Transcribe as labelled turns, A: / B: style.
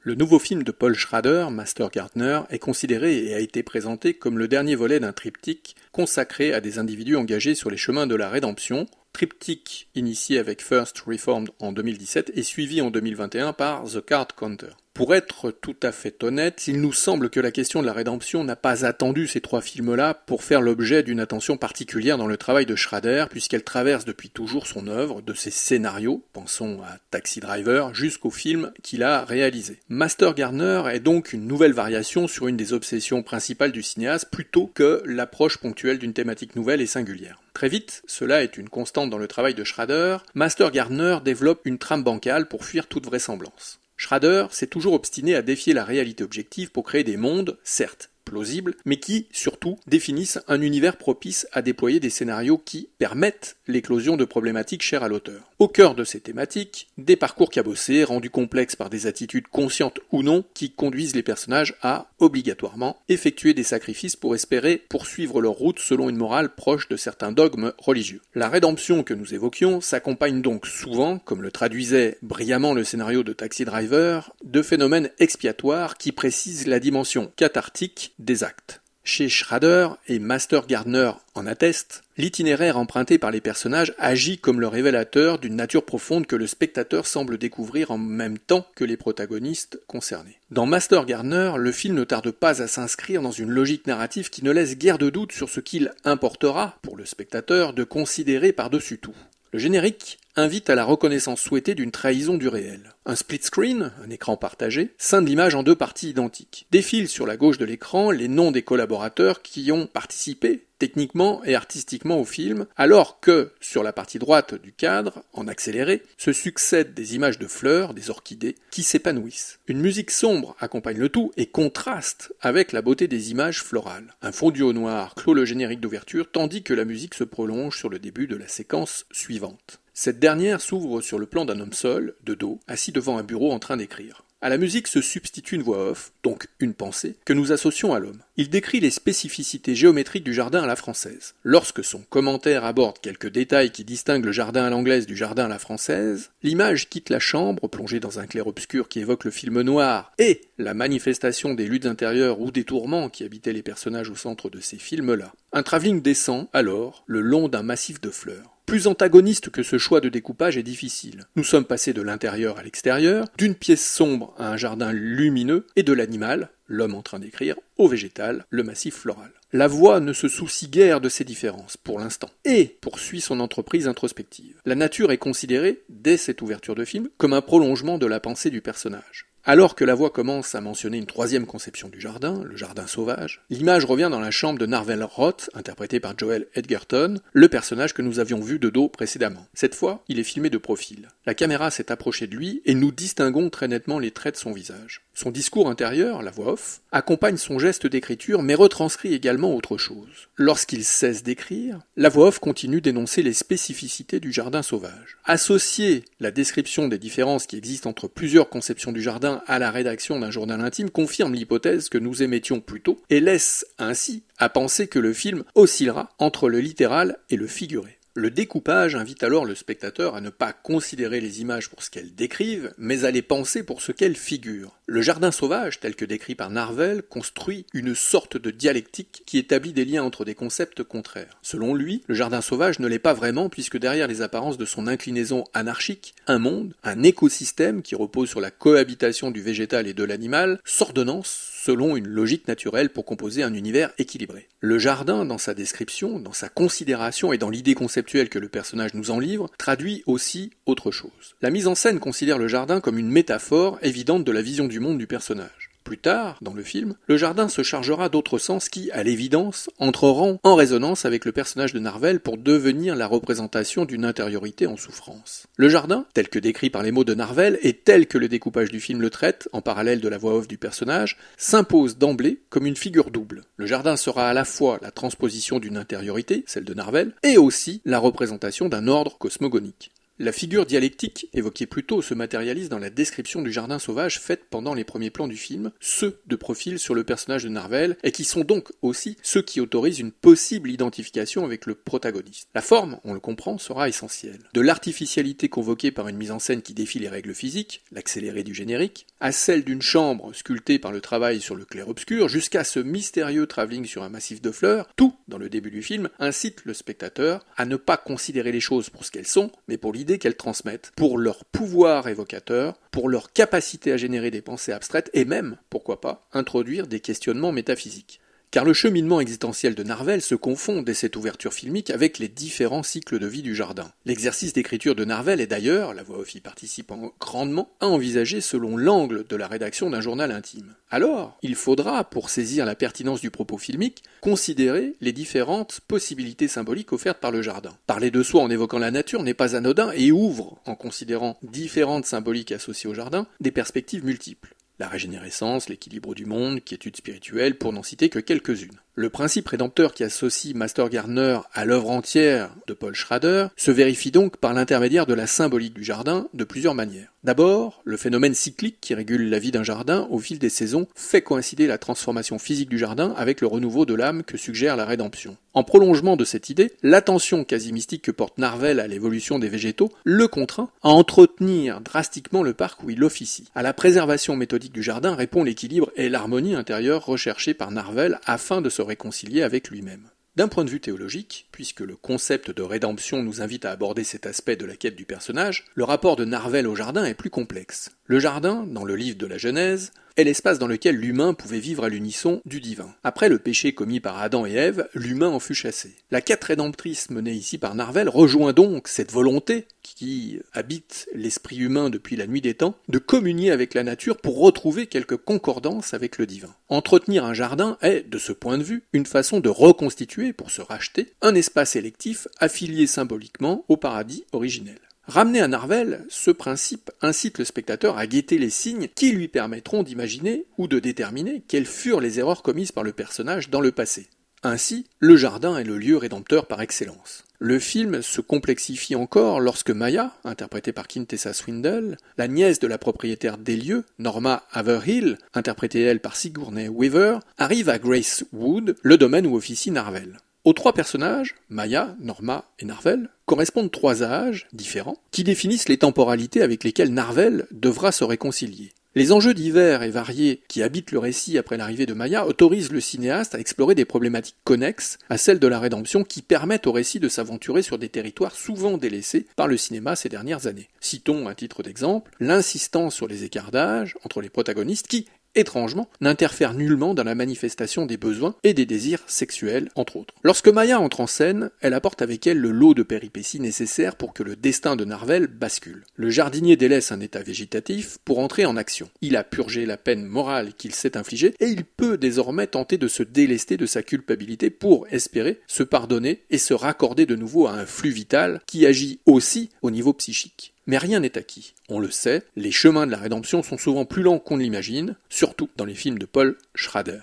A: Le nouveau film de Paul Schrader, Master Gardener, est considéré et a été présenté comme le dernier volet d'un triptyque consacré à des individus engagés sur les chemins de la rédemption, triptyque initié avec First Reformed en 2017 et suivi en 2021 par The Card Counter. Pour être tout à fait honnête, il nous semble que la question de la rédemption n'a pas attendu ces trois films-là pour faire l'objet d'une attention particulière dans le travail de Schrader, puisqu'elle traverse depuis toujours son œuvre, de ses scénarios, pensons à Taxi Driver, jusqu'au film qu'il a réalisé. Master Gardener est donc une nouvelle variation sur une des obsessions principales du cinéaste plutôt que l'approche ponctuelle d'une thématique nouvelle et singulière. Très vite, cela est une constante dans le travail de Schrader, Master Gardner développe une trame bancale pour fuir toute vraisemblance. Schrader s'est toujours obstiné à défier la réalité objective pour créer des mondes, certes plausibles, mais qui, surtout, définissent un univers propice à déployer des scénarios qui permettent l'éclosion de problématiques chères à l'auteur. Au cœur de ces thématiques, des parcours cabossés, rendus complexes par des attitudes conscientes ou non, qui conduisent les personnages à, obligatoirement, effectuer des sacrifices pour espérer poursuivre leur route selon une morale proche de certains dogmes religieux. La rédemption que nous évoquions s'accompagne donc souvent, comme le traduisait brillamment le scénario de Taxi Driver, de phénomènes expiatoires qui précisent la dimension cathartique des actes. Chez Schrader, et Master Gardner en atteste, l'itinéraire emprunté par les personnages agit comme le révélateur d'une nature profonde que le spectateur semble découvrir en même temps que les protagonistes concernés. Dans Master Gardner, le film ne tarde pas à s'inscrire dans une logique narrative qui ne laisse guère de doute sur ce qu'il importera, pour le spectateur, de considérer par-dessus tout. Le générique invite à la reconnaissance souhaitée d'une trahison du réel. Un split screen, un écran partagé, scinde l'image en deux parties identiques. Défilent sur la gauche de l'écran les noms des collaborateurs qui ont participé techniquement et artistiquement au film, alors que, sur la partie droite du cadre, en accéléré, se succèdent des images de fleurs, des orchidées, qui s'épanouissent. Une musique sombre accompagne le tout et contraste avec la beauté des images florales. Un fondu au noir clôt le générique d'ouverture, tandis que la musique se prolonge sur le début de la séquence suivante. Cette dernière s'ouvre sur le plan d'un homme seul, de dos, assis devant un bureau en train d'écrire. À la musique se substitue une voix off, donc une pensée, que nous associons à l'homme. Il décrit les spécificités géométriques du jardin à la française. Lorsque son commentaire aborde quelques détails qui distinguent le jardin à l'anglaise du jardin à la française, l'image quitte la chambre, plongée dans un clair-obscur qui évoque le film noir et la manifestation des luttes intérieures ou des tourments qui habitaient les personnages au centre de ces films-là. Un travelling descend, alors, le long d'un massif de fleurs plus antagoniste que ce choix de découpage est difficile. Nous sommes passés de l'intérieur à l'extérieur, d'une pièce sombre à un jardin lumineux, et de l'animal, l'homme en train d'écrire, au végétal, le massif floral. La voix ne se soucie guère de ces différences, pour l'instant, et poursuit son entreprise introspective. La nature est considérée, dès cette ouverture de film, comme un prolongement de la pensée du personnage. Alors que la voix commence à mentionner une troisième conception du jardin, le jardin sauvage, l'image revient dans la chambre de Narvel Roth, interprétée par Joel Edgerton, le personnage que nous avions vu de dos précédemment. Cette fois, il est filmé de profil. La caméra s'est approchée de lui et nous distinguons très nettement les traits de son visage. Son discours intérieur, la voix off, accompagne son geste d'écriture mais retranscrit également autre chose. Lorsqu'il cesse d'écrire, la voix off continue d'énoncer les spécificités du jardin sauvage. Associer la description des différences qui existent entre plusieurs conceptions du jardin à la rédaction d'un journal intime confirme l'hypothèse que nous émettions plus tôt et laisse ainsi à penser que le film oscillera entre le littéral et le figuré. Le découpage invite alors le spectateur à ne pas considérer les images pour ce qu'elles décrivent, mais à les penser pour ce qu'elles figurent. Le jardin sauvage, tel que décrit par Narvel, construit une sorte de dialectique qui établit des liens entre des concepts contraires. Selon lui, le jardin sauvage ne l'est pas vraiment puisque derrière les apparences de son inclinaison anarchique, un monde, un écosystème qui repose sur la cohabitation du végétal et de l'animal, s'ordonnance selon une logique naturelle pour composer un univers équilibré. Le jardin, dans sa description, dans sa considération et dans l'idée conceptuelle que le personnage nous en livre, traduit aussi autre chose. La mise en scène considère le jardin comme une métaphore évidente de la vision du monde du personnage. Plus tard, dans le film, le jardin se chargera d'autres sens qui, à l'évidence, entreront en résonance avec le personnage de Narvel pour devenir la représentation d'une intériorité en souffrance. Le jardin, tel que décrit par les mots de Narvel et tel que le découpage du film le traite, en parallèle de la voix off du personnage, s'impose d'emblée comme une figure double. Le jardin sera à la fois la transposition d'une intériorité, celle de Narvel, et aussi la représentation d'un ordre cosmogonique. La figure dialectique évoquée plus tôt se matérialise dans la description du jardin sauvage faite pendant les premiers plans du film, ceux de profil sur le personnage de Narvel, et qui sont donc aussi ceux qui autorisent une possible identification avec le protagoniste. La forme, on le comprend, sera essentielle. De l'artificialité convoquée par une mise en scène qui défie les règles physiques, l'accéléré du générique, à celle d'une chambre sculptée par le travail sur le clair-obscur, jusqu'à ce mystérieux travelling sur un massif de fleurs, tout, dans le début du film, incite le spectateur à ne pas considérer les choses pour ce qu'elles sont, mais pour l'idée qu'elles transmettent, pour leur pouvoir évocateur, pour leur capacité à générer des pensées abstraites et même, pourquoi pas, introduire des questionnements métaphysiques car le cheminement existentiel de Narvel se confond dès cette ouverture filmique avec les différents cycles de vie du jardin. L'exercice d'écriture de Narvel est d'ailleurs, la voix off y participant grandement, à envisager selon l'angle de la rédaction d'un journal intime. Alors, il faudra, pour saisir la pertinence du propos filmique, considérer les différentes possibilités symboliques offertes par le jardin. Parler de soi en évoquant la nature n'est pas anodin et ouvre, en considérant différentes symboliques associées au jardin, des perspectives multiples la régénérescence, l'équilibre du monde, quiétude spirituelle, pour n'en citer que quelques-unes. Le principe rédempteur qui associe Master Gardner à l'œuvre entière de Paul Schrader se vérifie donc par l'intermédiaire de la symbolique du jardin de plusieurs manières. D'abord, le phénomène cyclique qui régule la vie d'un jardin au fil des saisons fait coïncider la transformation physique du jardin avec le renouveau de l'âme que suggère la rédemption. En prolongement de cette idée, l'attention quasi mystique que porte Narvel à l'évolution des végétaux le contraint à entretenir drastiquement le parc où il officie. À la préservation méthodique du jardin répond l'équilibre et l'harmonie intérieure recherchés par Narvel afin de se réconcilier avec lui-même. D'un point de vue théologique, puisque le concept de rédemption nous invite à aborder cet aspect de la quête du personnage, le rapport de Narvel au jardin est plus complexe. Le jardin, dans le livre de la Genèse, est l'espace dans lequel l'humain pouvait vivre à l'unisson du divin. Après le péché commis par Adam et Ève, l'humain en fut chassé. La quête rédemptrice menée ici par Narvel rejoint donc cette volonté qui habite l'esprit humain depuis la nuit des temps, de communier avec la nature pour retrouver quelque concordance avec le divin. Entretenir un jardin est, de ce point de vue, une façon de reconstituer, pour se racheter, un espace électif affilié symboliquement au paradis originel. Ramener à Narvel, ce principe incite le spectateur à guetter les signes qui lui permettront d'imaginer ou de déterminer quelles furent les erreurs commises par le personnage dans le passé. Ainsi, le jardin est le lieu rédempteur par excellence. Le film se complexifie encore lorsque Maya, interprétée par Quintessa Swindle, la nièce de la propriétaire des lieux, Norma Haverhill, interprétée elle par Sigourney Weaver, arrive à Grace Wood, le domaine où officie Narvel. Aux trois personnages, Maya, Norma et Narvel, correspondent trois âges différents qui définissent les temporalités avec lesquelles Narvel devra se réconcilier. Les enjeux divers et variés qui habitent le récit après l'arrivée de Maya autorisent le cinéaste à explorer des problématiques connexes à celles de la rédemption qui permettent au récit de s'aventurer sur des territoires souvent délaissés par le cinéma ces dernières années. Citons à titre d'exemple l'insistance sur les écarts d'âge entre les protagonistes qui, étrangement, n'interfère nullement dans la manifestation des besoins et des désirs sexuels, entre autres. Lorsque Maya entre en scène, elle apporte avec elle le lot de péripéties nécessaires pour que le destin de Narvel bascule. Le jardinier délaisse un état végétatif pour entrer en action. Il a purgé la peine morale qu'il s'est infligée et il peut désormais tenter de se délester de sa culpabilité pour espérer se pardonner et se raccorder de nouveau à un flux vital qui agit aussi au niveau psychique. Mais rien n'est acquis. On le sait, les chemins de la rédemption sont souvent plus lents qu'on ne l'imagine, surtout dans les films de Paul Schrader.